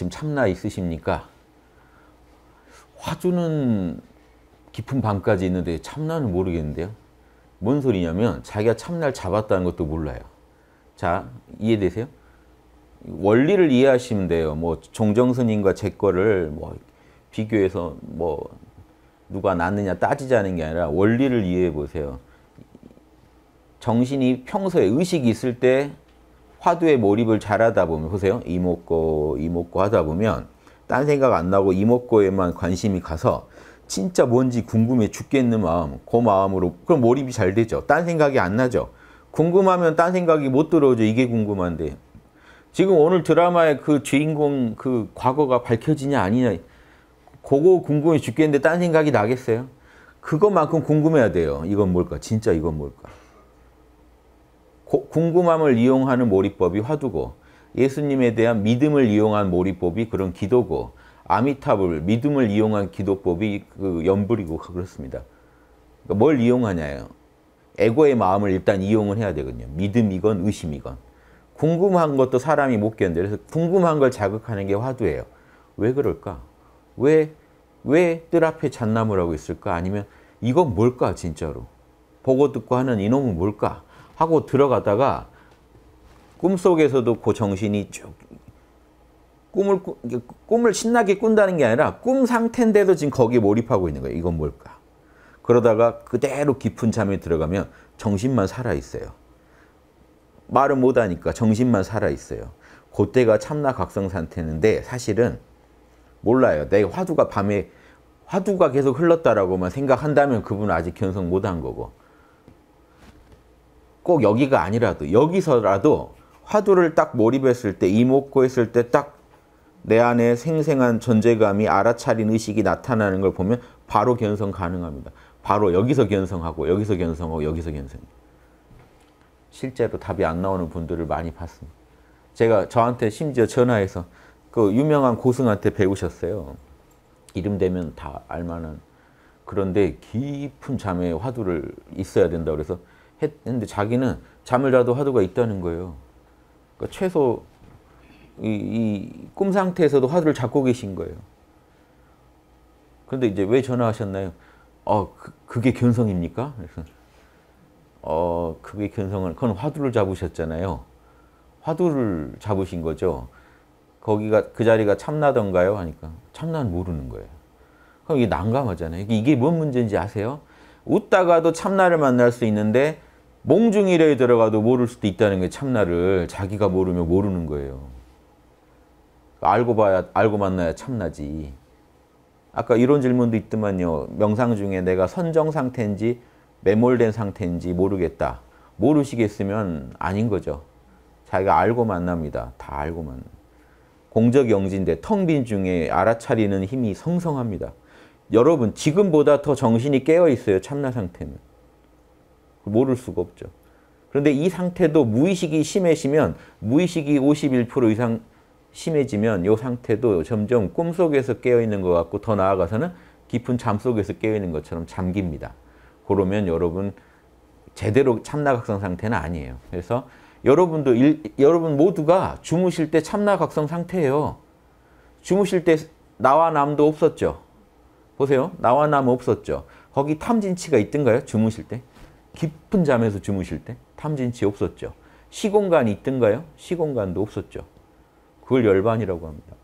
지금 참나 있으십니까? 화두는 깊은 밤까지 있는데 참나는 모르겠는데요. 뭔 소리냐면 자기가 참나를 잡았다는 것도 몰라요. 자, 이해되세요? 원리를 이해하시면 돼요. 뭐 종정스님과 제 거를 뭐 비교해서 뭐 누가 낫느냐 따지자는 게 아니라 원리를 이해해 보세요. 정신이 평소에 의식이 있을 때 화두에 몰입을 잘하다 보면 보세요. 이목고 이목고 하다 보면 딴 생각 안 나고 이목고에만 관심이 가서 진짜 뭔지 궁금해 죽겠는 마음 그 마음으로 그럼 몰입이 잘 되죠. 딴 생각이 안 나죠. 궁금하면 딴 생각이 못 들어오죠. 이게 궁금한데 지금 오늘 드라마의 그 주인공 그 과거가 밝혀지냐 아니냐 그거 궁금해 죽겠는데 딴 생각이 나겠어요? 그것만큼 궁금해야 돼요. 이건 뭘까? 진짜 이건 뭘까? 고, 궁금함을 이용하는 몰입법이 화두고 예수님에 대한 믿음을 이용한 몰입법이 그런 기도고 아미타불 믿음을 이용한 기도법이 그 연불이고 그렇습니다. 그러니까 뭘 이용하냐요? 에고의 마음을 일단 이용을 해야 되거든요. 믿음이건 의심이건. 궁금한 것도 사람이 못견뎌 그래서 궁금한 걸 자극하는 게 화두예요. 왜 그럴까? 왜, 왜 뜰 앞에 잣나무라고 있을까? 아니면 이건 뭘까 진짜로? 보고 듣고 하는 이놈은 뭘까? 하고 들어가다가 꿈속에서도 그 정신이 쭉 꿈을 꿈을 신나게 꾼다는 게 아니라 꿈 상태인데도 지금 거기에 몰입하고 있는 거예요. 이건 뭘까? 그러다가 그대로 깊은 잠에 들어가면 정신만 살아 있어요. 말은 못 하니까 정신만 살아 있어요. 그때가 참나 각성 상태인데 사실은 몰라요. 내 화두가 밤에 화두가 계속 흘렀다라고만 생각한다면 그분은 아직 견성 못한 거고 꼭 여기가 아니라도 여기서라도 화두를 딱 몰입했을 때 이목고 했을 때 딱 내 안에 생생한 존재감이 알아차린 의식이 나타나는 걸 보면 바로 견성 가능합니다. 바로 여기서 견성하고 여기서 견성하고 여기서 견성. 실제로 답이 안 나오는 분들을 많이 봤습니다. 제가 저한테 심지어 전화해서 그 유명한 고승한테 배우셨어요. 이름 되면 다 알만한 그런데 깊은 잠에 화두를 있어야 된다 고해서 했는데 자기는 잠을 자도 화두가 있다는 거예요. 그러니까 최소 이, 이꿈 상태에서도 화두를 잡고 계신 거예요. 그런데 이제 왜 전화하셨나요? 어, 그, 그게 견성입니까? 그래서 어, 그게 견성은 그건 화두를 잡으셨잖아요. 화두를 잡으신 거죠. 거기가 그 자리가 참나던가요? 하니까 참나는 모르는 거예요. 그럼 이게 난감하잖아요. 이게 뭔 문제인지 아세요? 웃다가도 참나를 만날 수 있는데 몽중일에 들어가도 모를 수도 있다는 게 참나를 자기가 모르면 모르는 거예요. 알고 봐야 알고 만나야 참나지. 아까 이런 질문도 있더만요. 명상 중에 내가 선정 상태인지 매몰된 상태인지 모르겠다. 모르시겠으면 아닌 거죠. 자기가 알고 만납니다. 다 알고 만 공적 영지인데 텅 빈 중에 알아차리는 힘이 성성합니다. 여러분 지금보다 더 정신이 깨어 있어요. 참나 상태는. 모를 수가 없죠. 그런데 이 상태도 무의식이 심해지면 무의식이 51% 이상 심해지면 이 상태도 점점 꿈속에서 깨어있는 것 같고 더 나아가서는 깊은 잠 속에서 깨어있는 것처럼 잠깁니다. 그러면 여러분 제대로 참나각성 상태는 아니에요. 그래서 여러분도 일, 여러분 모두가 주무실 때 참나각성 상태예요. 주무실 때 나와 남도 없었죠. 보세요. 나와 남 없었죠. 거기 탐진치가 있던가요? 주무실 때? 깊은 잠에서 주무실 때 탐진치 없었죠. 시공간이 있던가요? 시공간도 없었죠. 그걸 열반이라고 합니다.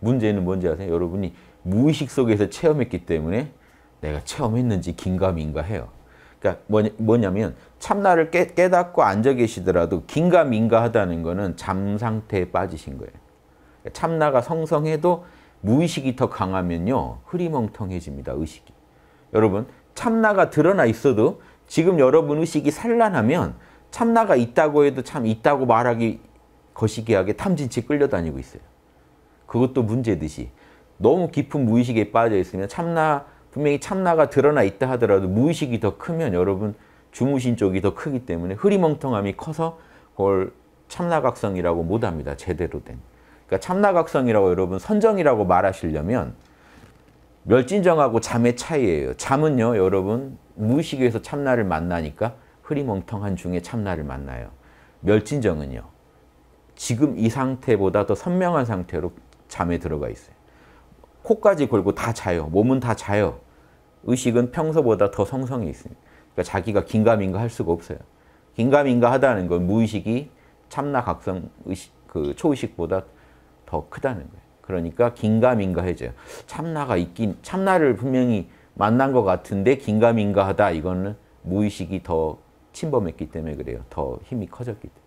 문제는 뭔지 아세요? 여러분이 무의식 속에서 체험했기 때문에 내가 체험했는지 긴가민가 해요. 그러니까 뭐냐, 면 참나를 깨, 닫고 앉아 계시더라도 긴가민가하다는 거는 잠 상태에 빠지신 거예요. 그러니까 참나가 성성해도 무의식이 더 강하면요. 흐리멍텅해집니다. 의식이. 여러분 참나가 드러나 있어도 지금 여러분 의식이 산란하면 참나가 있다고 해도 참 있다고 말하기 거시기하게 탐진치 끌려다니고 있어요. 그것도 문제듯이 너무 깊은 무의식에 빠져 있으면 참나 분명히 참나가 드러나 있다 하더라도 무의식이 더 크면 여러분 주무신 쪽이 더 크기 때문에 흐리멍텅함이 커서 그걸 참나각성이라고 못합니다. 제대로 된. 그러니까 참나각성이라고 여러분 선정이라고 말하시려면 멸진정하고 잠의 차이예요. 잠은요, 여러분 무의식에서 참나를 만나니까 흐리멍텅한 중에 참나를 만나요. 멸진정은요. 지금 이 상태보다 더 선명한 상태로 잠에 들어가 있어요. 코까지 골고 다 자요. 몸은 다 자요. 의식은 평소보다 더 성성이 있습니다. 그러니까 자기가 긴가민가 할 수가 없어요. 긴가민가 하다는 건 무의식이 참나 각성 의식, 그 초의식보다 더 크다는 거예요. 그러니까 긴가민가해져요. 참나가 있긴 참나를 분명히 만난 것 같은데 긴가민가하다 이거는 무의식이 더 침범했기 때문에 그래요. 더 힘이 커졌기 때문에.